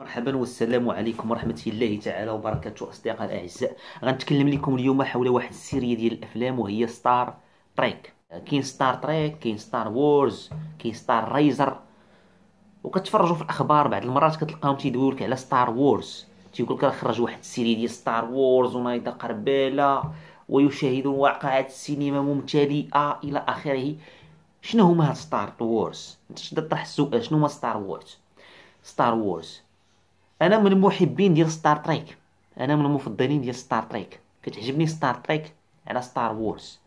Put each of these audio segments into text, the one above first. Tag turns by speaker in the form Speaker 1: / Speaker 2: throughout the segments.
Speaker 1: مرحبا والسلام عليكم ورحمه الله تعالى وبركاته اصدقاء الاعزاء غنتكلم لكم اليوم حول واحد السيريه ديال الافلام وهي ستار تريك كاين ستار تريك كاين ستار وورز كاين ستار رايزر وكتفرجوا في الاخبار بعض المرات كتلقاهم تيدويو لك على ستار وورز تيقول لك راه خرج واحد السيريه ديال ستار وورز ونايضه قرباله ويشاهد واقعات السينما ممتلئه الى اخره شنو هما هاد ستار وورز انت تطرح السؤال شنو هما ستار وورز ستار وورز انا من المحبين ديال ستار تريك انا من المفضلين ديال ستار تريك كتعجبني ستار تريك على ستار وورز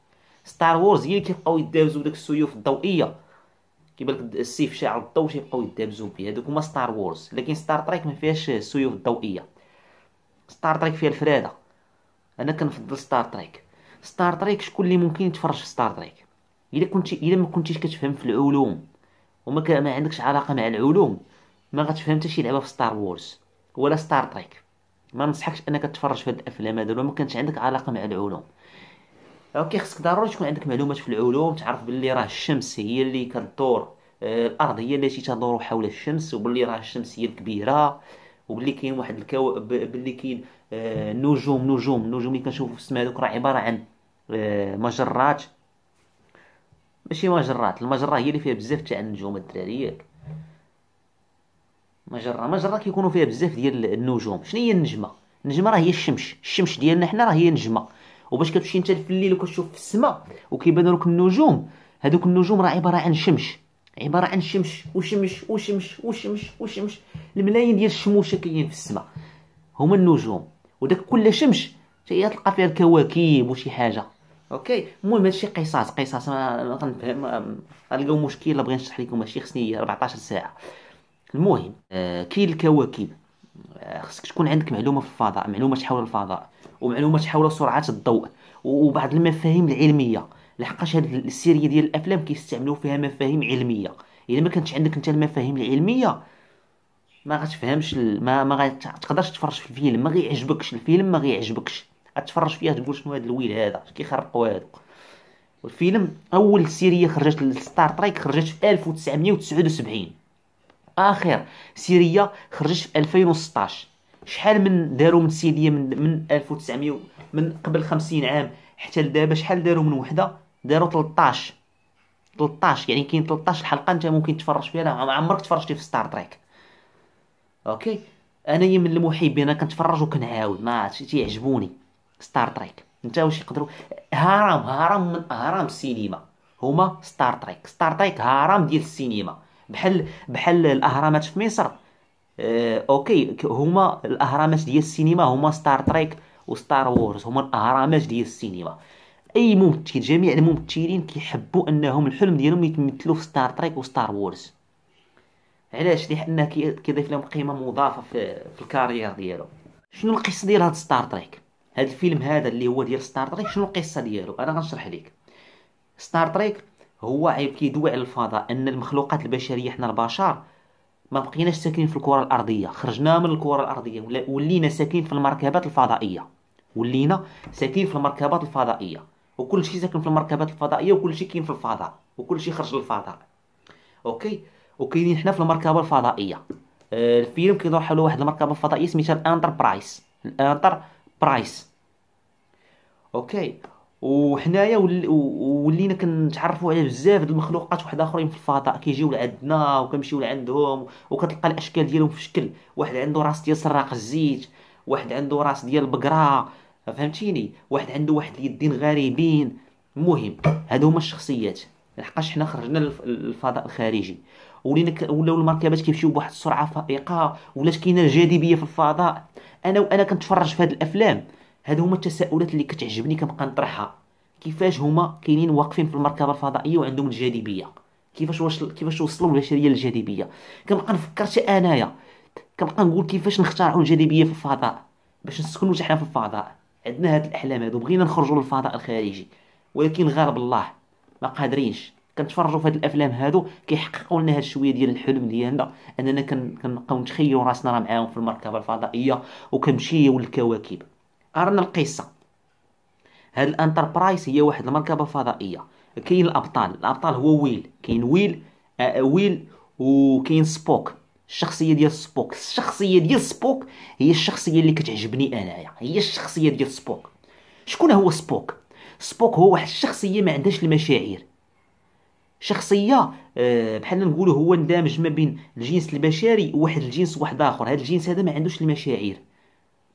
Speaker 1: ستار وورز هي اللي كيبقاو يدابزو بداك السيوف الضوئيه كيبان لك السيف شاعل الضوء تيبقاو يدابزو به هادوك هما ستار وورز لكن ستار تريك ما فيهاش السيوف الضوئيه ستار تريك فيها الفراده انا كنفضل ستار تريك ستار تريك شكون اللي ممكن يتفرج في ستار تريك الا كنتي الا ما كنتيش كتفهم في العلوم وما ما عندكش علاقه مع العلوم ما غتفهم حتى شي لعبه في ستار وورز ولا ستار تريك ما نصحكش انك تتفرج في هاد الافلام هادو ما كانش عندك علاقه مع العلوم اوكي خصك ضروري تكون عندك معلومات في العلوم تعرف باللي راه الشمس هي اللي كدور آه، الارض هي التي تدور حول الشمس وباللي راه الشمس هي الكبيره وباللي كاين واحد الكو... باللي كاين آه، نجوم نجوم نجوم اللي كنشوفو في السماء دوك راه عباره عن آه، مجرات ماشي مجرات المجره هي اللي فيها بزاف تاع النجوم الدراري ياك مجره مجره كيكونوا فيها بزاف ديال النجوم شنو هي النجمه النجمه راه هي الشمس الشمس ديالنا حنا راه هي نجمه وباش كتمشي انت في الليل وكتشوف في السماء وكيبانوا لك النجوم هذوك النجوم راه عباره عن شمس عباره عن شمس وشمس وشمس وشمس وشمس الملايين ديال الشموشه كاينين في السماء هما النجوم وداك كل شمس هي تلقى فيها الكواكب وشي حاجه اوكي المهم هادشي قصاص قصاص ما غنفهم غنلقاو مشكل بغيت نشرح لكم هادشي خصني 14 ساعه المهم آه، كاين الكواكب آه، خصك تكون عندك معلومه في الفضاء معلومات حول الفضاء ومعلومات حول سرعات الضوء وبعض المفاهيم العلميه لحقاش هاد السيريه ديال الافلام كيستعملوا فيها مفاهيم علميه الا ما كانتش عندك انت المفاهيم العلميه ما غتفهمش ما ما تقدرش تفرج في الفيلم ما غيعجبكش الفيلم ما غيعجبكش غتفرج فيها تقول شنو هاد الويل هذا كيخربقوا هادو والفيلم اول سيريه خرجت لستار تريك خرجت في 1979 اخر سيريا خرجت في 2016 شحال من داروا من سيليه من من 1900 من قبل 50 عام حتى لدابا شحال داروا من وحده داروا 13 13 يعني كاين 13 حلقه انت ممكن تفرج فيها عمرك تفرجتي في ستار تريك اوكي انا من المحبين انا كنتفرج وكنعاود ما تيعجبوني ستار تريك انت واش يقدروا هرم هرم من اهرام السينما هما ستار تريك ستار تريك هرم ديال السينما بحال بحال الاهرامات في مصر اه اوكي هما الاهرامات ديال السينما هما ستار تريك وستار وورز هما الاهرامات ديال السينما اي ممثل جميع الممثلين كيحبوا انهم الحلم ديالهم يتمثلوا في ستار تريك وستار وورز علاش لان كيضيف لهم قيمه مضافه في, في الكارير ديالو شنو القصه ديال هاد ستار تريك هاد الفيلم هذا اللي هو ديال ستار تريك شنو القصه ديالو انا غنشرح لك ستار تريك هو عيب كيدوي على الفضاء ان المخلوقات البشريه حنا البشر ما بقيناش ساكنين في الكره الارضيه خرجنا من الكره الارضيه ولينا ساكنين في المركبات الفضائيه ولينا ساكنين في المركبات الفضائيه وكل شيء ساكن في المركبات الفضائيه وكل شيء كاين في الفضاء وكل شيء خرج للفضاء اوكي وكاينين حنا في المركبه الفضائيه آه، الفيلم كيدور حول واحد المركبه الفضائيه سميتها الانتربرايز الانتربرايز اوكي وحنايا ولينا كنتعرفوا على بزاف د المخلوقات واحد اخرين في الفضاء كيجيو لعندنا وكنمشيو لعندهم وكتلقى الاشكال ديالهم في شكل واحد عنده راس ديال سراق الزيت واحد عنده راس ديال البقره فهمتيني واحد عنده واحد اليدين غريبين المهم هادو هما الشخصيات لحقاش حنا خرجنا للفضاء الخارجي ولينا ولاو المركبات كيمشيو بواحد السرعه فائقه ولات كاينه الجاذبيه في الفضاء انا وانا كنتفرج في هاد الافلام هادو هما التساؤلات اللي كتعجبني كنبقى نطرحها كيفاش هما كاينين واقفين في المركبه الفضائيه وعندهم الجاذبيه كيفاش واش كيفاش وصلوا البشريه للجاذبيه كنبقى نفكر حتى انايا كنبقى نقول كيفاش نخترعوا الجاذبيه في الفضاء باش نسكنوا حنا في الفضاء عندنا هاد الاحلام هادو بغينا نخرجوا للفضاء الخارجي ولكن غالب الله ما قادرينش كنتفرجوا في هاد الافلام هادو كيحققوا لنا هاد شويه ديال الحلم ديالنا اننا كنبقاو نتخيلوا راسنا راه معاهم في المركبه الفضائيه وكنمشيو للكواكب أرنا القصة هاد الانتربرايز هي واحد المركبة فضائية كاين الأبطال الأبطال هو ويل كاين ويل آه،, آه ويل وكاين سبوك الشخصية ديال سبوك الشخصية ديال سبوك هي الشخصية اللي كتعجبني أنايا هي الشخصية ديال سبوك شكون هو سبوك سبوك هو واحد الشخصية ما عندهاش المشاعر شخصيه آه، بحال نقولوا هو اندمج ما بين الجنس البشري وواحد الجنس واحد اخر هذا الجنس هذا ما عندوش المشاعر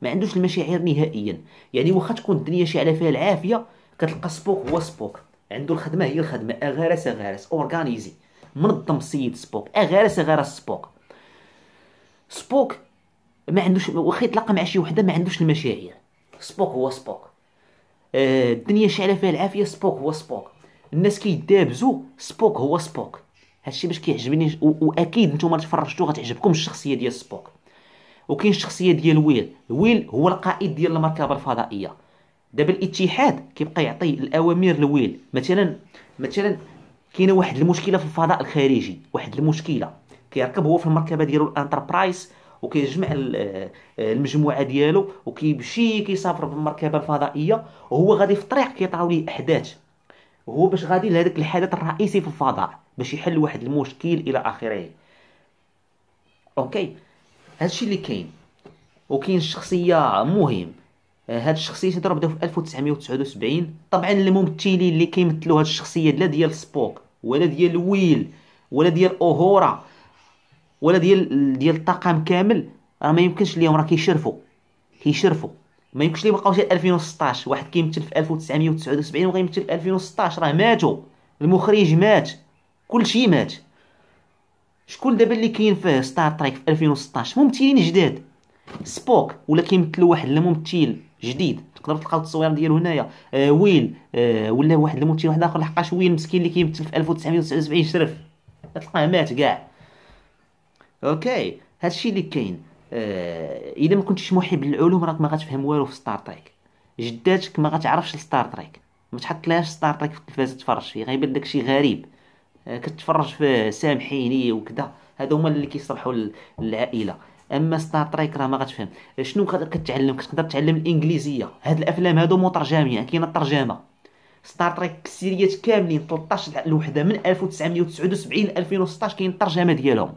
Speaker 1: ما عندوش المشاعر نهائيا يعني واخا تكون الدنيا شاعله فيها العافيه كتلقى سبوك هو سبوك عنده الخدمه هي الخدمه اغارس اغارس اورغانيزي منظم السيد سبوك اغارس اغارس سبوك سبوك ما عندوش واخا يتلاقى مع شي وحده ما عندوش المشاعر سبوك هو سبوك آه الدنيا شاعله فيها العافيه سبوك هو سبوك الناس كيدابزو سبوك هو سبوك هادشي باش كيعجبني واكيد نتوما تفرجتو غتعجبكم الشخصيه ديال سبوك وكاين الشخصيه ديال ويل ويل هو القائد ديال المركبه الفضائيه دابا الاتحاد كيبقى يعطي الاوامر لويل مثلا مثلا كاينه واحد المشكله في الفضاء الخارجي واحد المشكله كيركب هو في المركبه ديالو الانتربرايز وكيجمع آه، المجموعه ديالو وكيمشي كيسافر بالمركبه الفضائيه وهو غادي في الطريق كيطراو ليه احداث وهو باش غادي لهذاك الحدث الرئيسي في الفضاء باش يحل واحد المشكل الى اخره اوكي هادشي اللي كاين وكاين شخصيه مهم آه، هاد الشخصيه تضرب بداو في 1979 طبعا الممثلين اللي كيمثلوا هاد الشخصيه لا ديال سبوك ولا ديال ويل ولا ديال اوهورا ولا ديال ديال الطاقم كامل راه ما يمكنش ليهم راه كيشرفوا كيشرفوا ما يمكنش لي بقاو حتى 2016 واحد كيمثل في 1979 وغيمثل في 2016 راه ماتوا المخرج مات كلشي مات شكون دابا اللي كاين فيه ستار تريك في 2016 ممثلين جداد سبوك ولا كيمثل واحد الممثل جديد تقدر تلقاو التصوير ديالو هنايا آه ويل آه ولا واحد الممثل واحد اخر لحقاش ويل مسكين اللي كيمثل في 1979 شرف تلقاه مات كاع اوكي هادشي اللي كاين آه اذا ما كنتش محب للعلوم راك ما غتفهم والو في ستار تريك جداتك ما غتعرفش ستار تريك ما تحطلهاش ستار تريك في التلفازه تفرج فيه غيبان داكشي غريب آه، كتفرج فيه سامحيني وكذا هادو هما اللي كيصلحوا للعائله اما ستار تريك راه ما غتفهم شنو كتعلم كتقدر تعلم الانجليزيه هاد الافلام هادو مترجمين يعني كاينه الترجمه ستار تريك السيريات كاملين 13 الوحده من 1979 ل 2016 كاين الترجمه ديالهم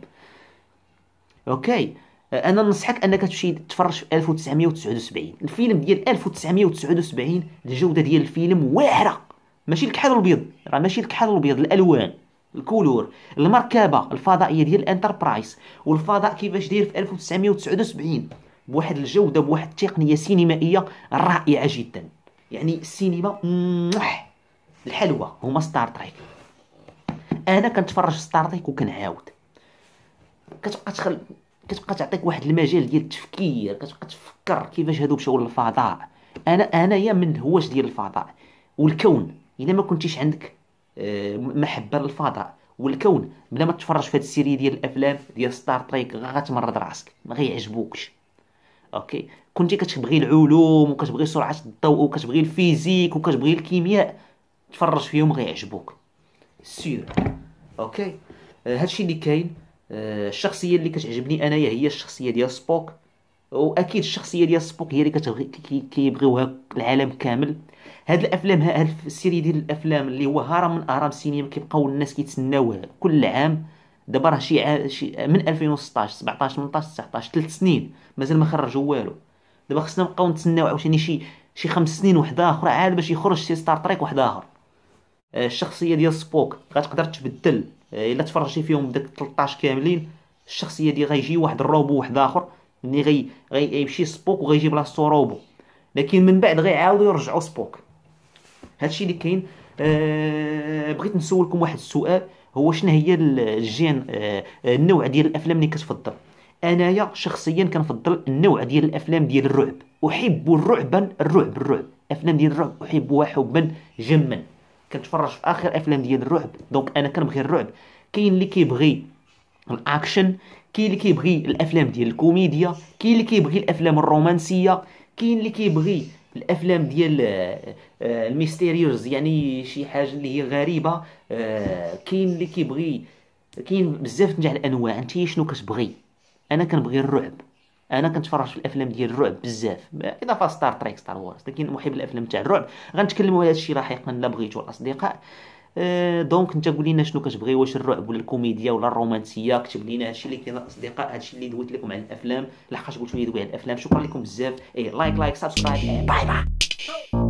Speaker 1: اوكي آه، انا ننصحك انك تمشي تفرج في 1979 الفيلم ديال 1979 الجوده ديال الفيلم واعره ماشي الكحل الابيض راه ماشي الكحل الابيض الالوان الكولور المركبه الفضائيه ديال الانتربرايز والفضاء كيفاش داير في 1979 بواحد الجوده بواحد التقنيه سينمائيه رائعه جدا يعني السينما موح الحلوه هما ستار تريك انا كنتفرج ستار تريك وكنعاود كتبقى تخل كتبقى تعطيك واحد المجال ديال التفكير كتبقى تفكر كيفاش هادو مشاو للفضاء انا انايا من هواش ديال الفضاء والكون الا ما كنتيش عندك محبه للفضاء والكون بلا ما تفرج في هذه السيري ديال الافلام ديال ستار تريك غتمرض راسك ما غيعجبوكش اوكي كنتي كتبغي العلوم وكتبغي سرعه الضوء وكتبغي الفيزيك وكتبغي الكيمياء تفرج فيهم غيعجبوك سير اوكي آه، هادشي اللي كاين آه، الشخصيه اللي كتعجبني انايا هي الشخصيه ديال سبوك واكيد الشخصيه ديال سبوك هي اللي كتبغي كيبغيوها العالم كامل هاد الافلام هاد السيري ديال الافلام اللي هو هرم من اهرام السينما كيبقاو الناس كيتسناوه كل عام دابا راه شي, ع... شي من 2016 17 18 19 3 سنين مازال ما خرجوا والو دابا خصنا نبقاو نتسناو عاوتاني شي شي خمس سنين وحده اخرى عاد باش يخرج شي ستار تريك وحده اخر آه، الشخصيه ديال سبوك غتقدر تبدل آه، الا تفرجتي فيهم داك 13 كاملين الشخصيه ديال غيجي واحد الروبو واحد اخر ملي غي غيمشي سبوك وغيجيب لها الصروبو لكن من بعد غيعاودوا يرجعوا سبوك هادشي اللي كاين أه بغيت نسولكم واحد السؤال هو شنو هي الجين أه النوع ديال الافلام اللي كتفضل انايا شخصيا كنفضل النوع ديال الافلام ديال الرعب احب الرعب الرعب الرعب افلام ديال الرعب احبها حبا جما كنتفرج في اخر افلام ديال الرعب دونك انا كنبغي الرعب كاين اللي كيبغي الاكشن كاين اللي كيبغي الافلام ديال الكوميديا كاين اللي كيبغي الافلام الرومانسيه كاين اللي كيبغي الافلام ديال الميستيريوز آه، آه، يعني شي حاجه اللي هي غريبه آه، كاين اللي كيبغي كاين بزاف نتاع الانواع انت شنو كتبغي انا كنبغي الرعب انا كنتفرج في الافلام ديال الرعب بزاف اضافه ستار تريك ستار وورز لكن محب الافلام تاع الرعب غنتكلموا على هذا الشيء لاحقا لا بغيتو الاصدقاء آه، دونك انت قول لنا شنو كتبغي واش الرعب ولا الكوميديا ولا الرومانسيه كتب لنا هادشي اللي كاين اصدقاء هادشي اللي دويت لكم على الافلام لحقاش قلتوا لي دوي على الافلام شكرا لكم بزاف اي لايك لايك سبسكرايب باي باي